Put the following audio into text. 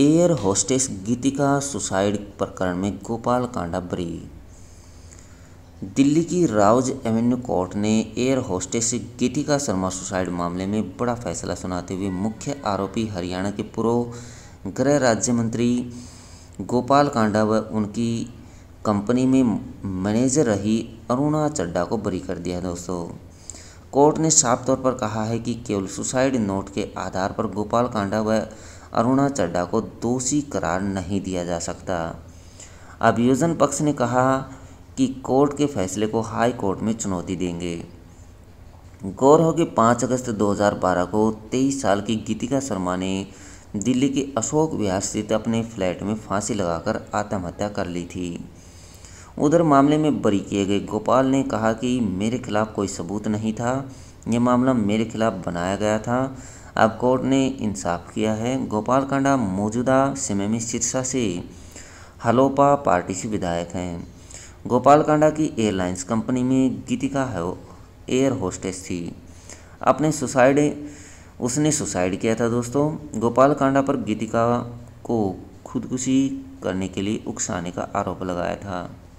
air hostess गीतिका suicide प्रकरण में गोपाल कांडा बरी दिल्ली की राउज एवेन्यू कोर्ट ने air hostess Geetika Sharma suicide मामले में बड़ा फैसला सुनाते हुए मुख्य आरोपी हरियाणा के पूर्व गृह राज्य मंत्री गोपाल कांडा व उनकी कंपनी में मैनेजर रही अरुणा चड्डा को बरी कर दिया दोस्तों कोर्ट ने साफ तौर पर कहा है कि केवल सुसाइड नोट के आधार पर गोपाल कांडा व अरुणा चड्डा को दोषी करार नहीं दिया जा सकता अभियोजन पक्ष ने कहा कि कोर्ट के फैसले को हाई कोर्ट में चुनौती देंगे गौर हो कि पाँच अगस्त 2012 को 23 साल की गीतिका शर्मा ने दिल्ली के अशोक विहार स्थित अपने फ्लैट में फांसी लगाकर आत्महत्या कर ली थी उधर मामले में बरी किए गए गोपाल ने कहा कि मेरे खिलाफ़ कोई सबूत नहीं था यह मामला मेरे खिलाफ़ बनाया गया था अब कोर्ट ने इंसाफ किया है गोपालकांडा मौजूदा सिमेमी सिरसा से हलोपा पार्टी से विधायक हैं गोपालकांडा की एयरलाइंस कंपनी में गीतिका है एयर होस्टेस थी अपने सुसाइड उसने सुसाइड किया था दोस्तों गोपाल कांडा पर गीतिका को खुदकुशी करने के लिए उकसाने का आरोप लगाया था